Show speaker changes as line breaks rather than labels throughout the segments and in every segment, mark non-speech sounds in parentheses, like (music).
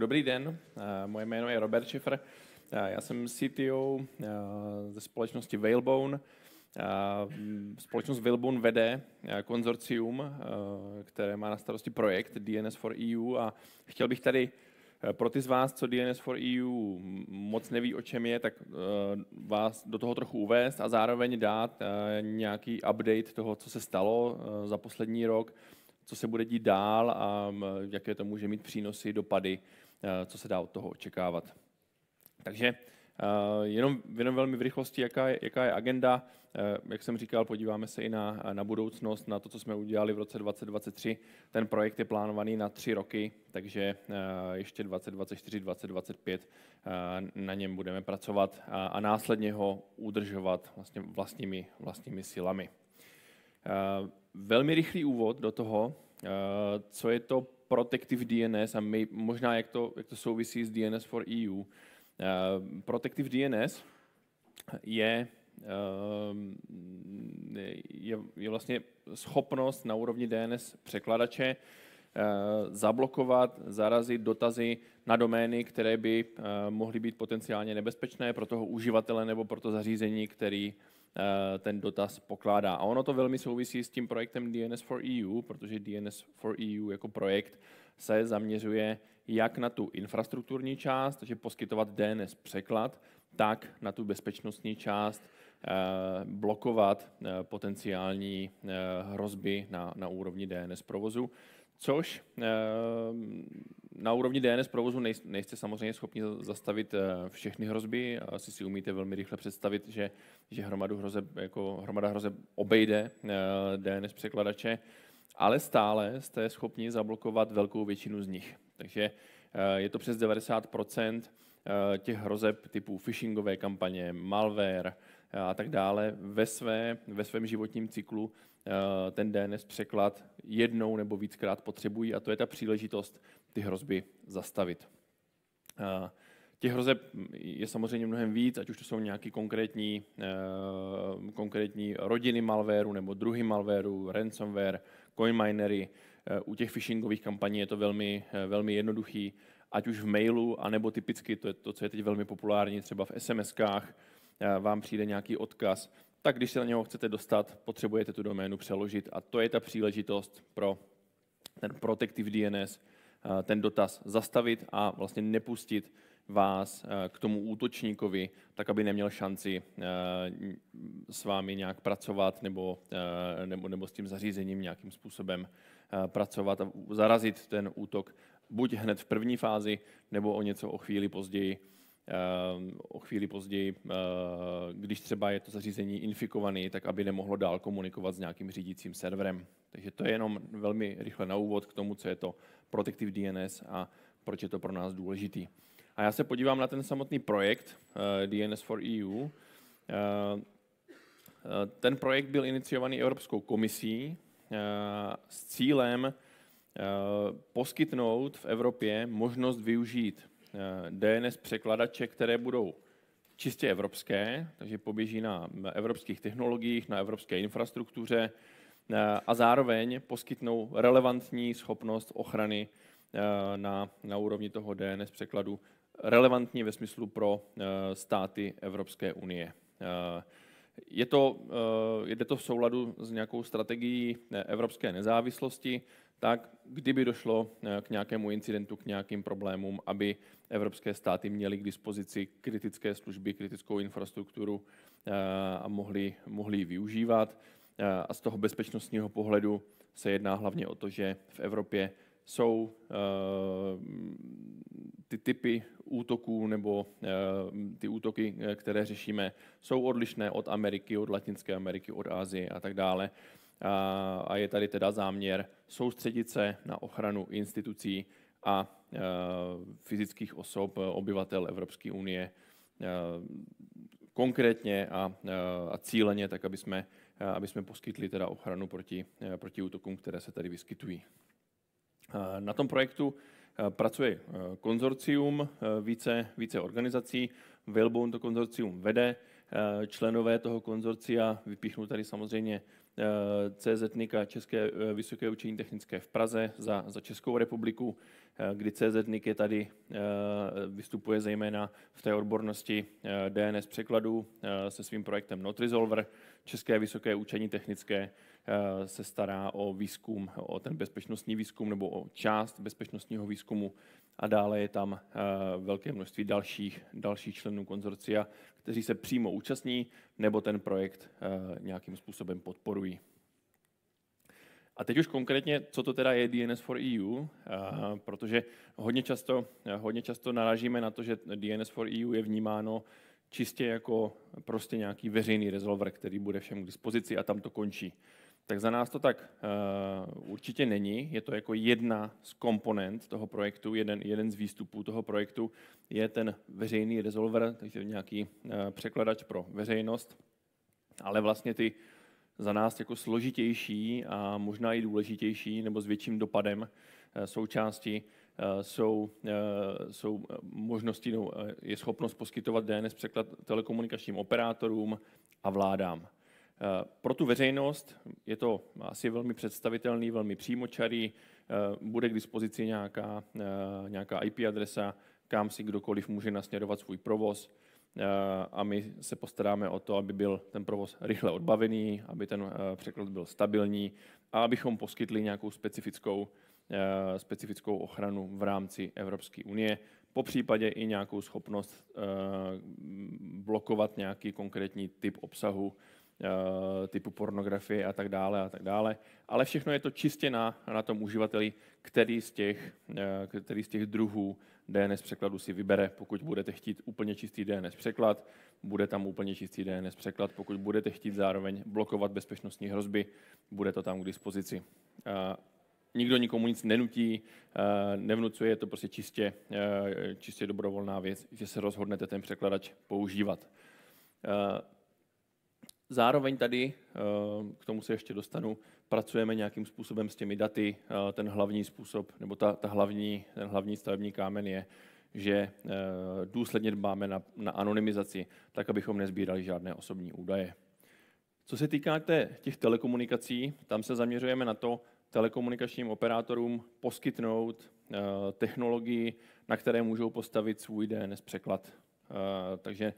Dobrý den, eh, moje jméno je Robert Schiffer, eh, já jsem CTO eh, ze společnosti Whalebone. Společnost Whalebone vede konzorcium, které má na starosti projekt DNS for EU a chtěl bych tady pro ty z vás, co DNS for EU moc neví, o čem je, tak vás do toho trochu uvést a zároveň dát nějaký update toho, co se stalo za poslední rok, co se bude dít dál a jaké to může mít přínosy, dopady Eh, co se dá od toho očekávat. Takže eh, jenom, jenom velmi v rychlosti, jaká je, jaká je agenda. Eh, jak jsem říkal, podíváme se i na, na budoucnost, na to, co jsme udělali v roce 2023. Ten projekt je plánovaný na tři roky, takže ještě 2024, 2025 na něm budeme pracovat a, a následně ho udržovat vlastně vlastními, vlastními silami. Velmi rychlý úvod do toho, co je to Protective DNS a my, možná jak to, jak to souvisí s DNS for EU. Uh, eh, protective DNS je, uh, je, je vlastně schopnost na úrovni DNS překladače uh, zablokovat, zarazit dotazy na domény, které by uh, mohly být potenciálně nebezpečné pro toho uživatele nebo pro to zařízení, který uh, Eh, ten dotaz pokládá. A ono to velmi souvisí s tím projektem DNS for EU, protože DNS for EU jako projekt se zaměřuje jak na tu infrastrukturní část, takže poskytovat DNS překlad, tak na tu bezpečnostní část eh, blokovat eh, potenciální hrozby na, na úrovni DNS provozu. Což ehm, na úrovni DNS provozu nejste samozřejmě schopni zastavit eh, všechny hrozby. Asi si umíte velmi rychle představit, že, že hromadu hroze, jako hromada hroze obejde eh, DNS překladače, ale stále jste schopni zablokovat velkou většinu z nich. Takže eh, je to přes 90 těch hrozeb typu phishingové kampaně, malware a tak dále ve, své, ve svém životním cyklu Eh, ten DNS překlad jednou nebo víckrát potřebují a to je ta příležitost ty hrozby zastavit. Eh, těch hrozeb je samozřejmě mnohem víc, ať už to jsou nějaké konkrétní, eh, konkrétní rodiny malwareu nebo druhy malwareu, ransomware, coinminery. U těch phishingových kampaní je to velmi, velmi jednoduchý, ať už v mailu, anebo typicky, to je to, co je teď velmi populární, třeba v SMS-kách, vám přijde nějaký odkaz, tak když se na něho chcete dostat, potřebujete tu doménu přeložit a to je ta příležitost pro ten Protective DNS, eh, ten dotaz zastavit a vlastně nepustit vás eh, k tomu útočníkovi, tak aby neměl šanci eh, s vámi nějak pracovat nebo, nebo, nebo s tím zařízením nějakým způsobem pracovat a zarazit ten útok buď hned v první fázi, nebo o něco o chvíli později, Ehm, o chvíli později, eh, když třeba je to zařízení infikovaný, tak aby nemohlo dál komunikovat s nějakým řídícím serverem. Takže to je jenom velmi rychle na úvod k tomu, co je to Protective DNS a proč je to pro nás důležitý. A já se podívám na ten samotný projekt eh, DNS for EU. Eh, ten projekt byl iniciovaný Evropskou komisí s cílem poskytnout v Evropě možnost využít Eh, DNS překladače, které budou čistě evropské, takže poběží na evropských technologiích, na evropské infrastruktuře eh, a zároveň poskytnou relevantní schopnost ochrany eh, na, na úrovni toho DNS překladu, relevantní ve smyslu pro státy Evropské unie. Je to, jde to v souladu s nějakou strategií evropské nezávislosti, tak kdyby došlo eh, k nějakému incidentu, k nějakým problémům, aby evropské státy měly k dispozici kritické služby, kritickou infrastrukturu eh, a mohli, mohli ji využívat. Eh, a z toho bezpečnostního pohledu se jedná hlavně o to, že v Evropě jsou ty typy útoků nebo ty útoky, které řešíme, jsou odlišné od Ameriky, od Latinské Ameriky, od Asie a tak dále a je tady teda záměr soustředit se na ochranu institucí a e, fyzických osob e, obyvatel Evropské unie e, konkrétně a, a cíleně, tak aby jsme, aby jsme poskytli teda ochranu proti, proti útokům, které se tady vyskytují. Na tom projektu pracuje konzorcium více, více organizací. Whalebone to konzorcium vede. Členové toho konzorcia vypíchnu tady samozřejmě Eh, CZNIKa České eh, vysoké učení technické v Praze za, za Českou republiku, eh, kdy CZNIK je tady, vystupuje zejména v té odbornosti DNS překladu se svým projektem Notresolver, České vysoké učení technické Eh, se stará o výzkum, o ten bezpečnostní výzkum nebo o část bezpečnostního výzkumu a dále je tam eh, velké množství dalších, dalších členů konzorcia, kteří se přímo účastní nebo ten projekt eh, nějakým způsobem podporují. A teď už konkrétně, co to teda je DNS for EU, protože hodně často, hodně často narážíme na to, že DNS for EU je vnímáno čistě jako prostě nějaký veřejný resolver, který bude všem k dispozici a tam to končí tak za nás to tak uh, určitě není. Je to jako jedna z komponent toho projektu, jeden, jeden z výstupů toho projektu je ten veřejný resolver, takže nějaký uh, překladač pro veřejnost. Ale vlastně ty za nás jako složitější a možná i důležitější nebo s větším dopadem uh, součástí uh, jsou, uh, jsou možnosti, no, je schopnost poskytovat DNS překlad telekomunikačním operátorům a vládám. Eh, pro tu veřejnost je to asi velmi představitelný, velmi přímočarý, eh, bude k dispozici nějaká, eh, nějaká IP adresa, kam si kdokoliv může nasměrovat svůj provoz a my se postaráme o to, aby byl ten provoz rychle odbavený, aby ten překlad byl stabilní a abychom poskytli nějakou specifickou, specifickou ochranu v rámci Evropské unie, po případě i nějakou schopnost blokovat nějaký konkrétní typ obsahu, Eh, typu pornografie a tak dále a tak dále. Ale všechno je to čistě na, na tom uživateli, který z, těch, eh, který z těch druhů DNS překladu si vybere. Pokud budete chtít úplně čistý DNS překlad, bude tam úplně čistý DNS překlad. Pokud budete chtít zároveň blokovat bezpečnostní hrozby, bude to tam k dispozici. Eh, nikdo nikomu nic nenutí, nevnucuje, je to prostě čistě, čistě dobrovolná věc, že se rozhodnete ten překladač používat. Zároveň tady, eh, k tomu se ještě dostanu, pracujeme nějakým způsobem s těmi daty. Eh, ten hlavní způsob, nebo ta, ta hlavní, ten hlavní stavební kámen je, že eh, důsledně dbáme na, na anonymizaci, tak abychom nezbírali žádné osobní údaje. Co se týká těch telekomunikací, tam se zaměřujeme na to, telekomunikačním operátorům poskytnout technologii, na které můžou postavit svůj DNS překlad. Takže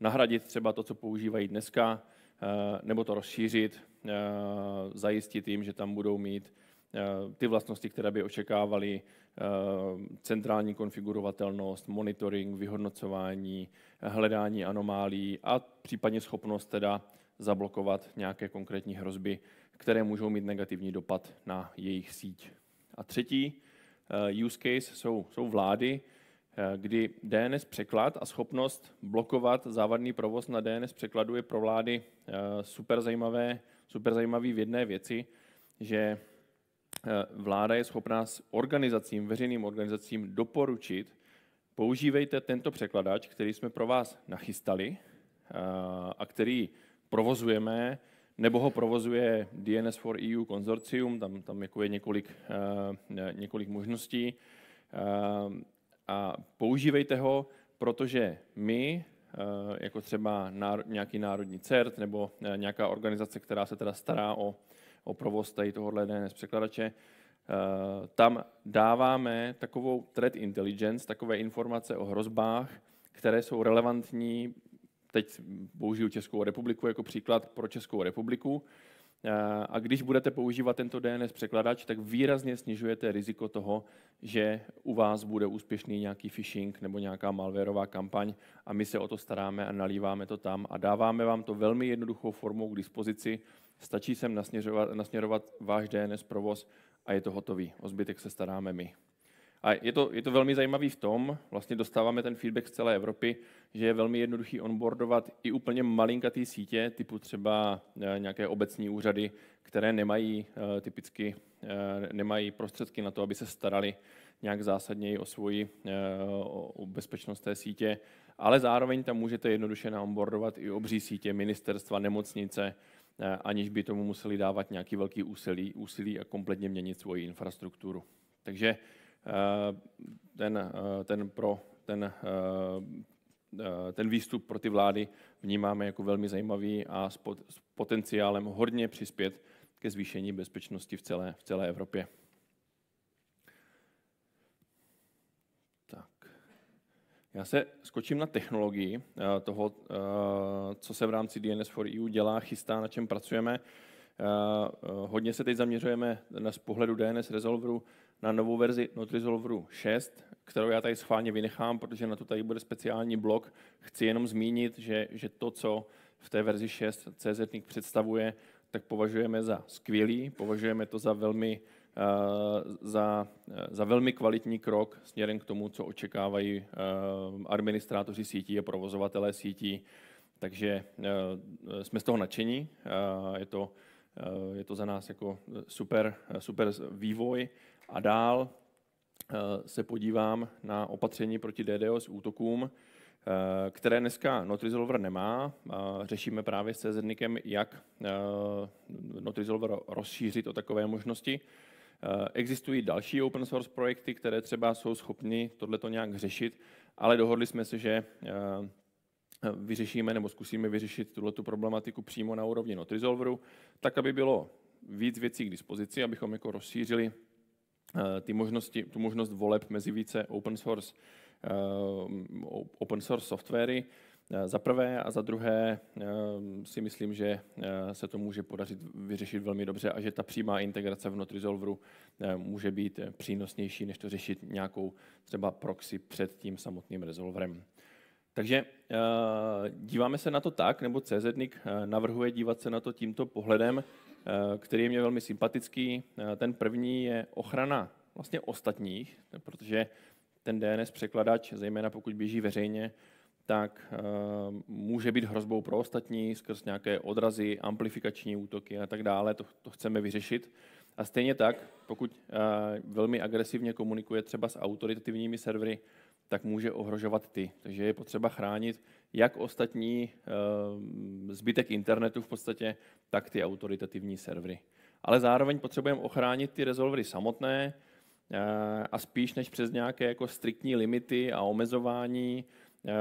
nahradit třeba to, co používají dneska, Eh, nebo to rozšířit, eh, zajistit jim, že tam budou mít eh, ty vlastnosti, které by očekávali, centrální konfigurovatelnost, monitoring, vyhodnocování, hledání anomálí a případně schopnost teda zablokovat nějaké konkrétní hrozby, které můžou mít negativní dopad na jejich síť. A třetí use case jsou, jsou vlády, Eh, kdy DNS překlad a schopnost blokovat závadný provoz na DNS překladu je pro vlády eh, super, zajímavé, super zajímavý v jedné věci, že eh, vláda je schopná s organizacím, veřejným organizacím doporučit, používejte tento překladač, který jsme pro vás nachystali a který provozujeme, nebo ho provozuje DNS for EU konzorcium, tam, tam jako je několik, několik možností a používejte ho, protože my, eh, jako třeba nějaký národní CERT nebo eh, nějaká organizace, která se teda stará o, o provoz tady tohohle DNS překladače, eh, tam dáváme takovou threat intelligence, takové informace o hrozbách, které jsou relevantní, teď použiju Českou republiku jako příklad pro Českou republiku, Eh, a když budete používat tento DNS překladač, tak výrazně snižujete riziko toho, že u vás bude úspěšný nějaký phishing nebo nějaká malwareová kampaň a my se o to staráme a nalíváme to tam a dáváme vám to velmi jednoduchou formou k dispozici. Stačí sem nasměřovat, nasměrovat váš DNS provoz a je to hotový. O zbytek se staráme my. A je to, je to velmi zajímavý v tom, vlastně dostáváme ten feedback z celé Evropy, že je velmi jednoduchý onboardovat i úplně malinkatý sítě, typu třeba eh, nějaké obecní úřady, které nemají eh, typicky eh, nemají prostředky na to, aby se starali nějak zásadněji o svoji o bezpečnost té sítě, ale zároveň tam můžete jednoduše naonboardovat i obří sítě, ministerstva, nemocnice, aniž by tomu museli dávat nějaký velký úsilí, úsilí a kompletně měnit svoji infrastrukturu. Takže Eh, ten, eh, ten, pro, ten, eh, ten výstup pro ty vlády vnímáme jako velmi zajímavý a s potenciálem hodně přispět ke zvýšení bezpečnosti v celé, v celé Evropě. Tak. Já se skočím na technologii toho, co se v rámci DNS4EU dělá, chystá, na čem pracujeme. Hodně se teď zaměřujeme na z pohledu DNS Resolveru na novou verzi NodeResolveru 6, kterou já tady schválně vynechám, protože na to tady bude speciální blok. Chci jenom zmínit, že, že to, co v té verzi 6 CZ představuje, tak považujeme za skvělý, považujeme to za velmi, uh, za, eh, za velmi kvalitní krok směrem k tomu, co očekávají uh, administrátoři sítí a provozovatelé sítí. Takže uh, jsme z toho nadšení, je to, je to za nás jako super, super vývoj. A dál eh, se podívám na opatření proti DDoS útokům, eh, které dneska Notrizolver nemá. Eh, řešíme právě s CZNikem, jak Notrizolver rozšířit o takové možnosti. Existují další open source projekty, které třeba jsou schopny tohleto nějak řešit, ale dohodli jsme se, že vyřešíme nebo zkusíme vyřešit tuto problematiku přímo na úrovni Notrizolveru, tak aby bylo víc věcí k dispozici, abychom jako rozšířili Eh, ty možnosti, tu možnost voleb mezi více open source, eh, open source softwary. Eh, za prvé a za druhé si myslím, že se to může podařit vyřešit velmi dobře a že ta přímá integrace v NotResolveru může být přínosnější, než to řešit nějakou třeba proxy před tím samotným resolverem. Takže díváme se na to tak, nebo CZNIC navrhuje dívat se na to tímto pohledem. Eh, který je mě velmi sympatický. Eh, ten první je ochrana vlastně ostatních, protože ten DNS překladač, zejména pokud běží veřejně, tak eh, může být hrozbou pro ostatní skrz nějaké odrazy, amplifikační útoky a tak dále. To, to chceme vyřešit. A stejně tak, pokud velmi agresivně komunikuje třeba s autoritativními servery, tak může ohrožovat ty. Takže je potřeba chránit jak ostatní eh, zbytek internetu v podstatě, tak ty autoritativní servery. Ale zároveň potřebujeme ochránit ty rezolvery samotné eh, a spíš než přes nějaké jako striktní limity a omezování, eh,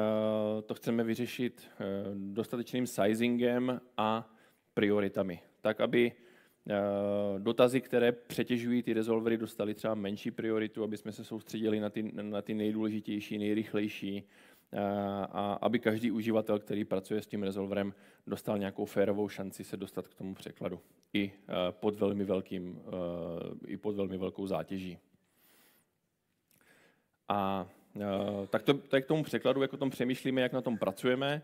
to chceme vyřešit dostatečným sizingem a prioritami. Tak, aby dotazy, které přetěžují ty rezolvery, dostaly třeba menší prioritu, aby jsme se soustředili na ty, na ty nejdůležitější, nejrychlejší, Eh, a aby každý uživatel, který pracuje s tím resolverem, dostal nějakou férovou šanci se dostat k tomu překladu. I eh, pod velmi, velkým, eh, i pod velmi velkou zátěží. A tak to, tak k tomu překladu, jako tom přemýšlíme, jak na tom pracujeme.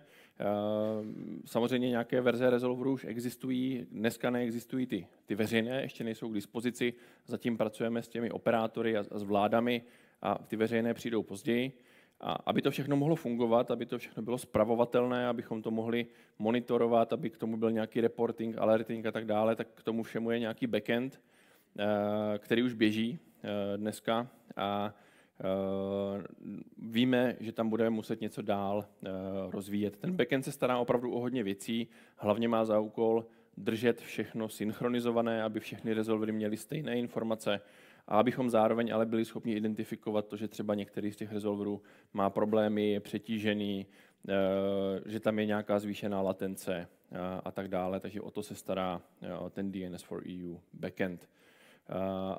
Samozřejmě nějaké verze Resolveru už existují, dneska neexistují ty, ty veřejné, ještě nejsou k dispozici, zatím pracujeme s těmi operátory a, a s vládami a ty veřejné přijdou později. A aby to všechno mohlo fungovat, aby to všechno bylo spravovatelné, abychom to mohli monitorovat, aby k tomu byl nějaký reporting, alerting a tak dále, tak k tomu všemu je nějaký backend, eh, který už běží eh, dneska a eh, víme, že tam budeme muset něco dál rozvíjet. Ten backend se stará opravdu o hodně věcí, hlavně má za úkol držet všechno synchronizované, aby všechny resolvery měly stejné informace, a abychom zároveň ale byli schopni identifikovat to, že třeba některý z těch resolverů má problémy, je přetížený, eh, že tam je nějaká zvýšená latence eh, a tak dále, takže o to se stará eh, ten DNS for EU backend.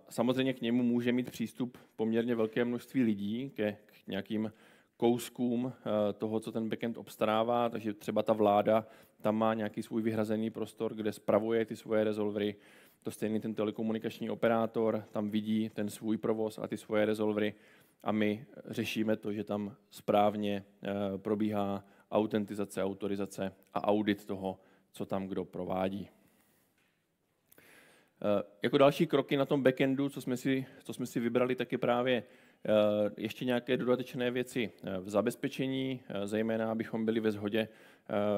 Samozřejmě k němu může mít přístup poměrně velké množství lidí ke k nějakým kouskům toho, co ten backend obstarává, takže třeba ta vláda tam má nějaký svůj vyhrazený prostor, kde spravuje ty svoje resolvery, to stejný ten telekomunikační operátor, tam vidí ten svůj provoz a ty svoje rezolvery a my řešíme to, že tam správně eh, probíhá autentizace, autorizace a audit toho, co tam kdo provádí. Eh, jako další kroky na tom backendu, co jsme si, co jsme si vybrali, tak je právě Eh, ještě nějaké dodatečné věci eh, v zabezpečení, eh, zejména abychom byli ve shodě,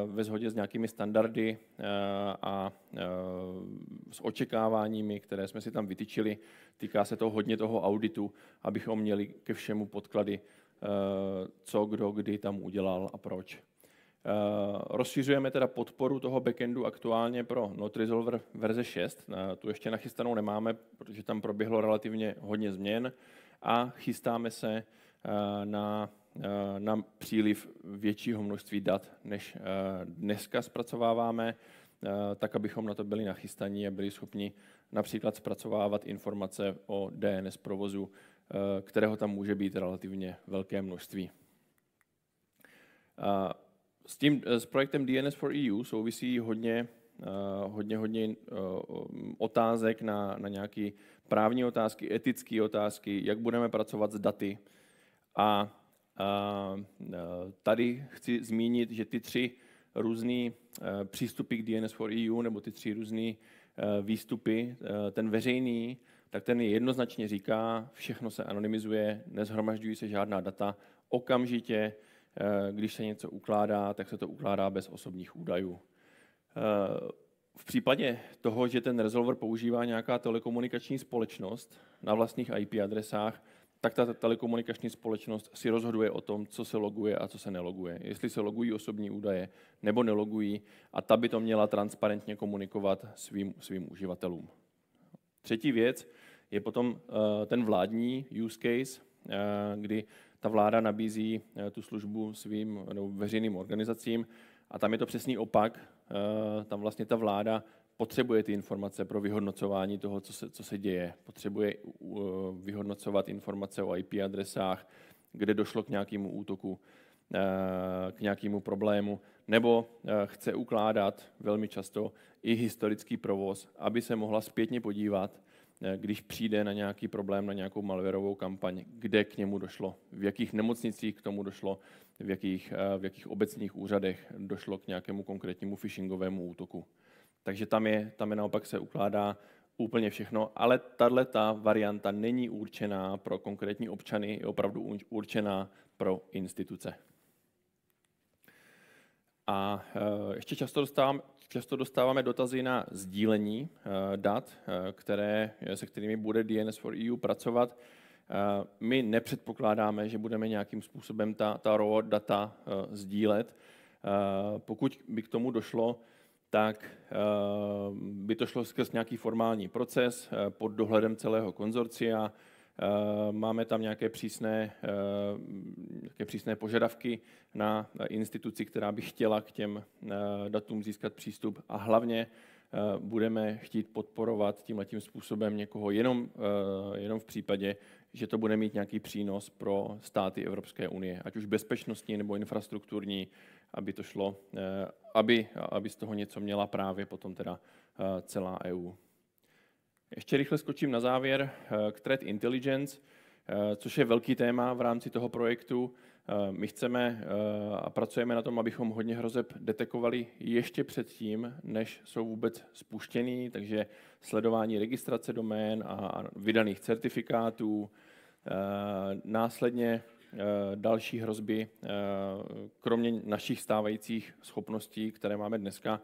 ve shodě s nějakými standardy a s očekáváními, které jsme si tam vytyčili. Týká se to hodně toho auditu, abychom měli ke všemu podklady, co, kdo, kdy tam udělal a proč. Rozšiřujeme teda podporu toho backendu aktuálně pro NotResolver verze 6. Tu ještě nachystanou nemáme, protože tam proběhlo relativně hodně změn a chystáme se eh, na, eh, na příliv většího množství dat, než eh, dneska zpracováváme, tak abychom na to byli nachystaní a byli schopni například zpracovávat informace o DNS provozu, kterého tam může být relativně velké množství. S, tím, s projektem DNS for EU souvisí hodně, hodně, hodně otázek na, na nějaký právní otázky, etické otázky, jak budeme pracovat s daty. A, a tady chci zmínit, že ty tři různé e, přístupy k DNS for EU, nebo ty tři různé e, výstupy, e, ten veřejný, tak ten jednoznačně říká, všechno se anonymizuje, nezhromažďují se žádná data, okamžitě, když se něco ukládá, tak se to ukládá bez osobních údajů případě toho, že ten resolver používá nějaká telekomunikační společnost na vlastních IP adresách, tak ta telekomunikační společnost si rozhoduje o tom, co se loguje a co se neloguje. Jestli se logují osobní údaje nebo nelogují a ta by to měla transparentně komunikovat svým, svým uživatelům. Třetí věc je potom eh, ten vládní use case, eh, kdy ta vláda nabízí eh, tu službu svým nebo veřejným organizacím a tam je to přesný opak. Eh, tam vlastně ta vláda potřebuje ty informace pro vyhodnocování toho, co se, co se děje. Potřebuje vyhodnocovat informace o IP adresách, kde došlo k nějakému útoku, eh, k nějakému problému, nebo eh, chce ukládat velmi často i historický provoz, aby se mohla zpětně podívat, Eh, když přijde na nějaký problém, na nějakou malverovou kampaň, kde k němu došlo, v jakých nemocnicích k tomu došlo, v jakých, eh, v jakých obecních úřadech došlo k nějakému konkrétnímu phishingovému útoku. Takže tam je, tam je naopak se ukládá úplně všechno, ale tahle ta varianta není určená pro konkrétní občany, je opravdu určená pro instituce. A eh, ještě často dostávám Často dostáváme dotazy na sdílení eh, dat, eh, které, eh, se kterými bude DNS for EU pracovat. My nepředpokládáme, že budeme nějakým způsobem ta, ta raw data sdílet. Pokud by k tomu došlo, tak by to šlo skrz nějaký formální proces pod dohledem celého konzorcia, Eh, máme tam nějaké přísné, eh, nějaké přísné požadavky na instituci, která by chtěla k těm eh, datům získat přístup a hlavně budeme chtít podporovat tímhletím způsobem někoho jenom, jenom v případě, že to bude mít nějaký přínos pro státy Evropské unie, ať už bezpečnostní nebo infrastrukturní, aby to šlo, aby, aby z toho něco měla právě potom teda celá EU. Ještě rychle skočím na závěr eh, k Threat Intelligence, eh, což je velký téma v rámci toho projektu. Eh, my chceme a pracujeme na tom, abychom hodně hrozeb detekovali ještě předtím, než jsou vůbec spuštěný, takže sledování registrace domén a vydaných certifikátů, následně další hrozby, kromě našich stávajících schopností, které máme dneska,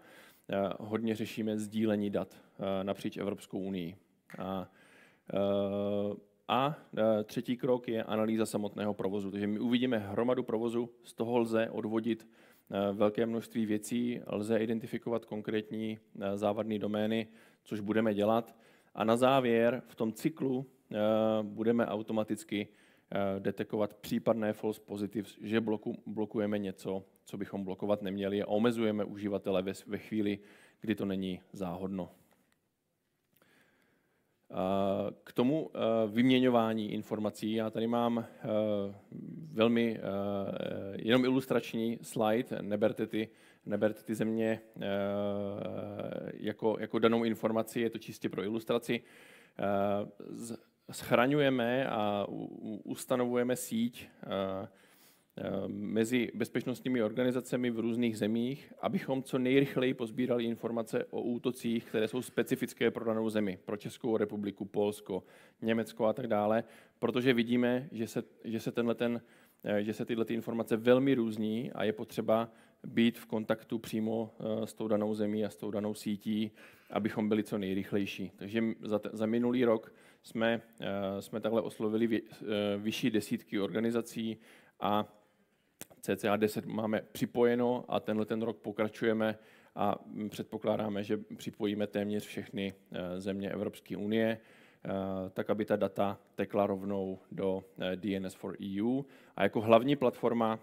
Eh, hodně řešíme sdílení dat eh, napříč Evropskou unii. A, eh, a třetí krok je analýza samotného provozu. Takže my uvidíme hromadu provozu, z toho lze odvodit velké množství věcí, lze identifikovat konkrétní závadné domény, což budeme dělat. A na závěr v tom cyklu budeme automaticky detekovat případné false positives, že blokujeme něco co bychom blokovat neměli a omezujeme uživatele ve, ve chvíli, kdy to není záhodno. K tomu e, vyměňování informací, já tady mám e, velmi e, jenom ilustrační slide, neberte ty, neberte ty mě jako, jako danou informaci, je to čistě pro ilustraci. Schraňujeme a ustanovujeme síť Ehm, mezi bezpečnostními organizacemi v různých zemích, abychom co nejrychleji pozbírali informace o útocích, které jsou specifické pro danou zemi, pro Českou republiku, Polsko, Německo a tak dále, protože vidíme, že se, že se, tenhle ten, eh, že se tyhle ty informace velmi různí a je potřeba být v kontaktu přímo eh, s tou danou zemí a s tou danou sítí, abychom byli co nejrychlejší. Takže za, t- za minulý rok jsme, eh, jsme takhle oslovili vy, vyšší desítky organizací a CCA 10 máme připojeno a tenhle ten rok pokračujeme a předpokládáme, že připojíme téměř všechny eh, země Evropské unie, eh, tak aby ta data tekla rovnou do eh, DNS for EU. A jako hlavní platforma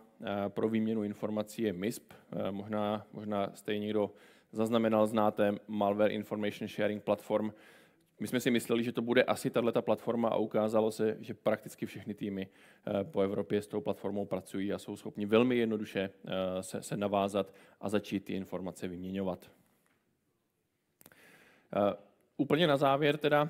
pro výměnu informací je MISP. Možná, možná stejně někdo zaznamenal, znáte Malware Information Sharing Platform, my jsme si mysleli, že to bude asi tato platforma a ukázalo se, že prakticky všechny týmy eh, po Evropě s tou platformou pracují a jsou schopni velmi jednoduše eh, se, se navázat a začít ty informace vyměňovat. Eh, úplně na závěr teda,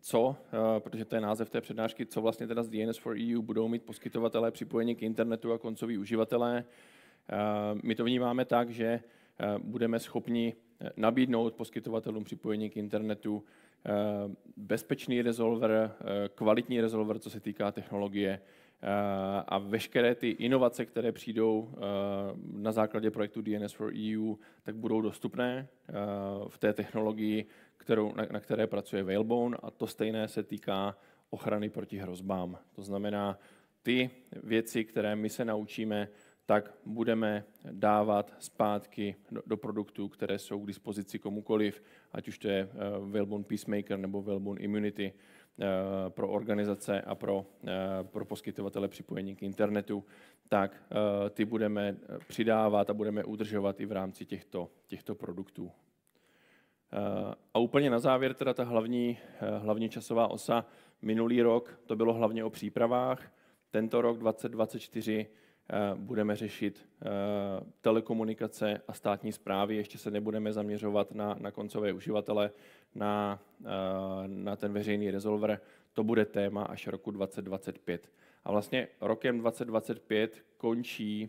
co, protože to je název té přednášky, co vlastně teda z DNS for EU budou mít poskytovatelé připojení k internetu a koncoví uživatelé. My to vnímáme tak, že budeme schopni nabídnout poskytovatelům připojení k internetu eh, bezpečný resolver, eh, kvalitní resolver, co se týká technologie eh, a veškeré ty inovace, které přijdou na základě projektu DNS for EU, tak budou dostupné v té technologii, kterou, na, na které pracuje Whalebone a to stejné se týká ochrany proti hrozbám. To znamená, ty věci, které my se naučíme tak budeme dávat zpátky do, do produktů, které jsou k dispozici komukoliv, ať už to je uh, Whalebone Peacemaker nebo Wellbone Immunity uh, pro organizace a pro, uh, pro poskytovatele připojení k internetu, tak uh, ty budeme přidávat a budeme udržovat i v rámci těchto, těchto produktů. a úplně na závěr teda ta hlavní, hlavní časová osa. Minulý rok to bylo hlavně o přípravách, tento rok 2024 Eh, budeme řešit eh, telekomunikace a státní zprávy. Ještě se nebudeme zaměřovat na, na koncové uživatele, na, eh, na ten veřejný resolver. To bude téma až roku 2025. A vlastně rokem 2025 končí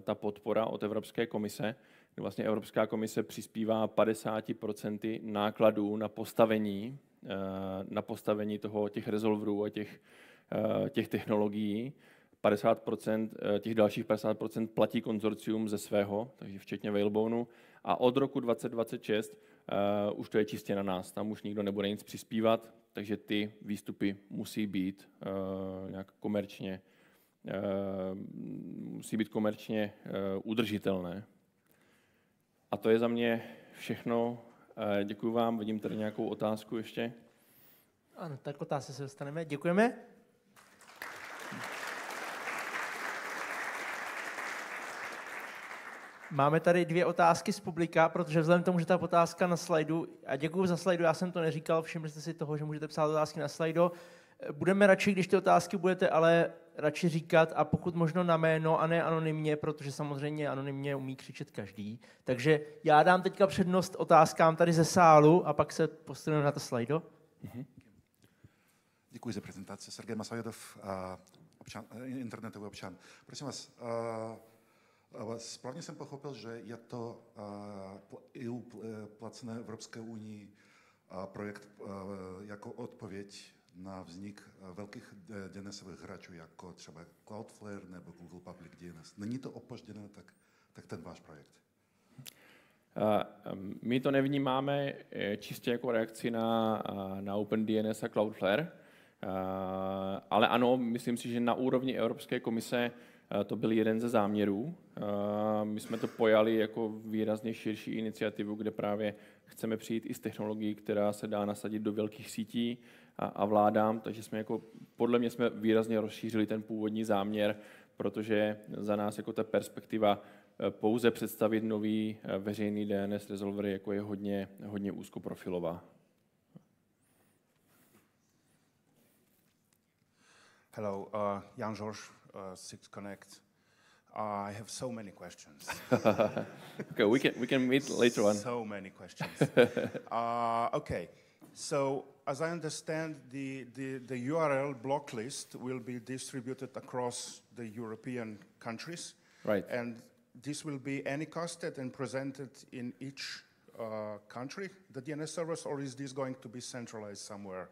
ta podpora od Evropské komise, kdy vlastně Evropská komise přispívá 50% nákladů na postavení, na postavení toho, těch resolverů a těch, těch technologií. 50%, eh, těch dalších 50% platí konzorcium ze svého, takže včetně Whaleboneu. A od roku 2026 uh, eh, už to je čistě na nás, tam už nikdo nebude nic přispívat, takže ty výstupy musí být uh, nějak komerčně, uh, musí být komerčně uh, udržitelné. A to je za mě všechno. Uh, děkuji vám, vidím tady nějakou otázku ještě.
Ano, tak otázky se dostaneme. Děkujeme. Máme tady dvě otázky z publika, protože vzhledem k tomu, že ta otázka na slajdu, a děkuji za slajdu, já jsem to neříkal, všimli jste si toho, že můžete psát otázky na slajdo. Budeme radši, když ty otázky budete ale radši říkat a pokud možno na jméno a ne anonymně, protože samozřejmě anonymně umí křičet každý. Takže já dám teďka přednost otázkám tady ze sálu a pak se postavím na to slajdo.
Mhm. Děkuji za prezentaci. Sergej Masajedov, eh, občan, eh, internetový občan. Prosím vás, uh ale správně jsem pochopil, že je to EU eh, eh, placené Evropské unii eh, projekt jako odpověď na vznik velkých DNSových hráčů, jako třeba Cloudflare nebo Google Public DNS. Není to opožděné, tak, tak ten váš projekt?
My to nevnímáme čistě jako reakci na, na OpenDNS a Cloudflare, ale ano, myslím si, že na úrovni Evropské komise Eh, to byl jeden ze záměrů. Eh, my jsme to pojali jako výrazně širší iniciativu, kde právě chceme přijít i z technologií, která se dá nasadit do velkých sítí a, vládám, takže jsme jako, podle mě jsme výrazně rozšířili ten původní záměr, protože za nás jako ta perspektiva eh, pouze představit nový veřejný DNS resolver jako je hodně, hodně úzkoprofilová.
Hello, uh, Jan George. uh, Six Connect. Uh, I have so many questions. (laughs)
okay, we can we can meet later on. So many questions. (laughs)
Uh, okay, so as I understand, the, the, the URL block list will be distributed across the European countries. Right. And this will be anycasted and presented in each uh, country, the DNS service, or is this going to be centralized
somewhere?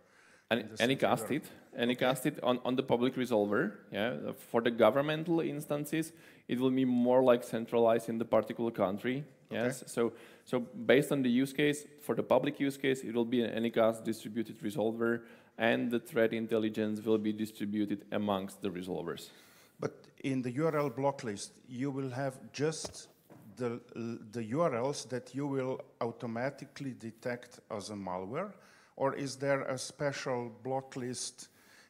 any cast it, okay. cast it on, on the public resolver. Yeah, for the governmental instances, it will be more like centralized in the particular country. Yes. Okay. So so based on the use case, for the public use case, it will be an Anycast distributed resolver, and the threat intelligence will be distributed amongst the resolvers.
But in the URL block list, you will have just the, the URLs that you will automatically detect as a malware, or is there a special block list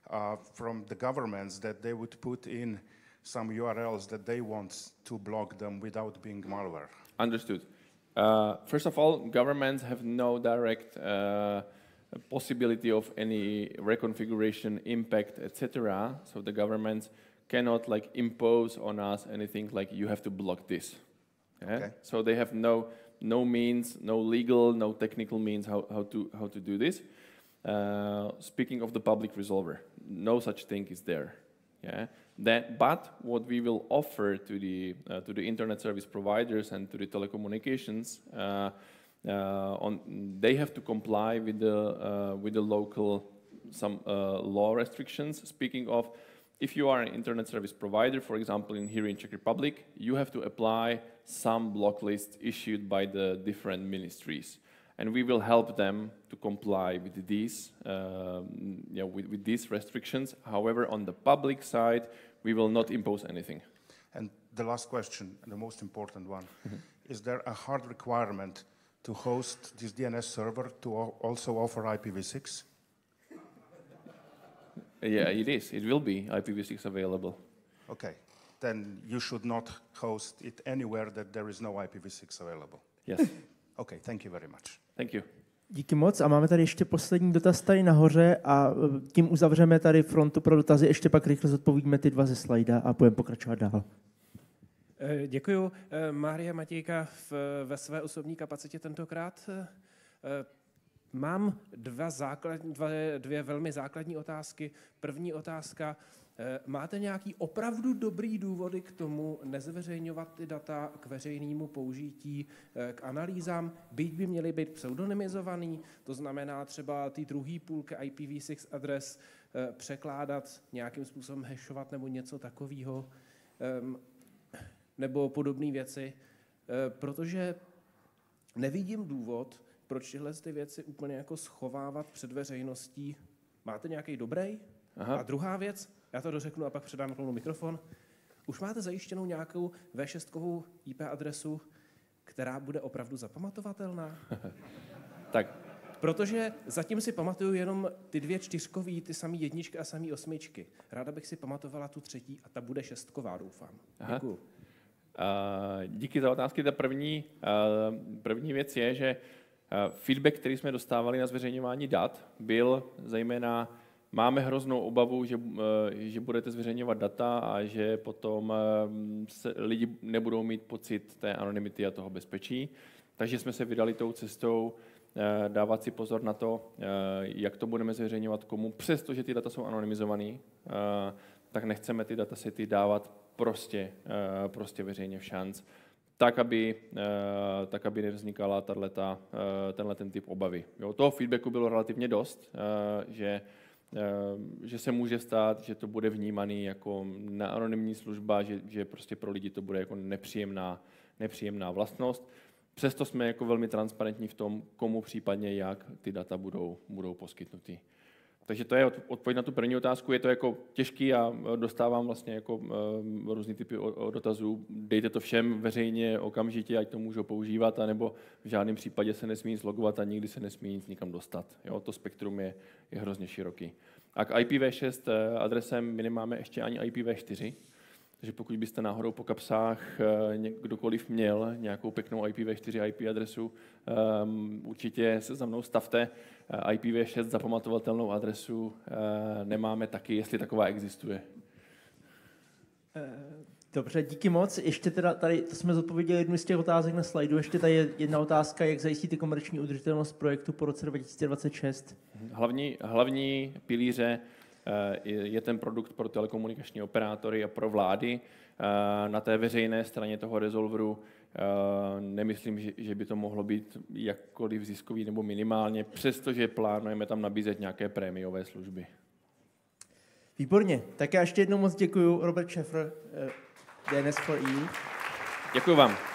uh, from the governments that they would put in some URLs that they want to block them without being malware?
Understood. Uh, first of all, governments have no direct uh, possibility of any reconfiguration impact, etc. So the governments cannot like impose on us anything like you have to block this. Yeah? Okay. So they have no no means, no legal, no technical means how, how, to, how to do this. Uh, speaking of the public resolver, no such thing is there. Yeah? That, but what we will offer to the, uh, to the internet service providers and to the telecommunications, uh, uh on, they have to comply with the, uh, with the local some uh, law restrictions. Speaking of if you are an internet service provider, for example, in here in Czech Republic, you have to apply some block lists issued by the different ministries. And we will help them to comply with these, um, with, with these restrictions. However, on the public side, we will not impose anything.
And the last question, the most important one. Mm-hmm. Is there a hard requirement to host this DNS server to also offer IPv6?
Yeah, it is. It will be IPv6 available.
Okay. Then you should not host it anywhere that there is no IPv6 available. Yes. (laughs) okay, thank you very much. Thank you.
Díky moc a máme tady ještě poslední dotaz tady nahoře a e, tím uzavřeme tady frontu pro dotazy, ještě pak rychle zodpovíme ty dva ze slajda a budeme pokračovat dál.
E, děkuju. E, Mária Matějka ve své osobní kapacitě tentokrát mám dva základní, dva, dvě velmi základní otázky. První otázka, eh, máte nějaký opravdu dobrý důvody k tomu nezveřejňovat ty data k veřejnému použití, eh, k analýzám, byť by měly být pseudonymizovaný, to znamená třeba ty druhý půlky IPv6 adres eh, překládat, nějakým způsobem hashovat nebo něco takového, ehm, nebo podobné věci, protože nevidím důvod, proč tyhle ty věci úplně jako schovávat před veřejností? Máte nějaký dobrý? Aha. A druhá věc, já to dořeknu a pak předám klonu mikrofon. Už máte zajištěnou nějakou V6 IP adresu, která bude opravdu zapamatovatelná? (laughs) tak. Protože zatím si pamatuju jenom ty dvě čtyřkový, ty samé jedničky a samé osmičky. Ráda bych si pamatovala tu třetí a ta bude šestková, doufám.
Aha. Děkuju. Uh, díky za otázky. Ta první, uh, první věc je, že Eh, feedback, který jsme dostávali na zveřejňování dat, byl zejména, máme hroznou obavu, že, eh, že budete zveřejňovat data a že potom eh, se lidi nebudou mít pocit té anonymity a toho bezpečí. Takže jsme se vydali tou cestou dávat si pozor na to, jak to budeme zveřejňovat komu, přestože ty data jsou anonymizované, tak nechceme ty datasety dávat prostě, prostě veřejně v šanc tak, aby, eh, tak, aby nevznikala tato, eh, tenhle ten typ obavy. Jo, toho feedbacku bylo relativně dost, eh, že, že se může stát, že to bude vnímaný jako anonymní služba, že, že prostě pro lidi to bude jako nepříjemná, nepříjemná vlastnost. Přesto jsme jako velmi transparentní v tom, komu případně jak ty data budou, budou poskytnuty. Takže to je odpověď na tu první otázku. Je to jako těžký a eh, dostávám vlastně jako eh, různý typy dotazů. Dejte to všem veřejně, okamžitě, ať to můžou používat, anebo v žádném případě se nesmí nic logovat a nikdy se nesmí nic nikam dostat. Jo, to spektrum je, je hrozně široký. A k IPv6 eh, adresem my nemáme ještě ani IPv4, takže pokud byste náhodou po kapsách eh, kdokoliv měl nějakou pěknou IPv4 IP adresu, ehm, určitě se za mnou stavte. Eh, IPv6 zapamatovatelnou adresu eh, nemáme taky, jestli taková existuje.
Dobře, díky moc. Ještě teda tady, to jsme zodpověděli jednu z těch otázek na slajdu, ještě tady je jedna otázka, jak zajistíte komerční udržitelnost projektu po roce 2026?
Hm, hlavní, hlavní pilíře Eh, je ten produkt pro telekomunikační operátory a pro vlády. Eh, na té veřejné straně toho resolveru eh, nemyslím, že by to mohlo být jakkoliv ziskový nebo minimálně, přestože plánujeme tam nabízet nějaké prémiové služby.
Výborně. Tak já ještě jednou moc děkuji, Robert
Šefr, dns 4 e
Děkuji vám.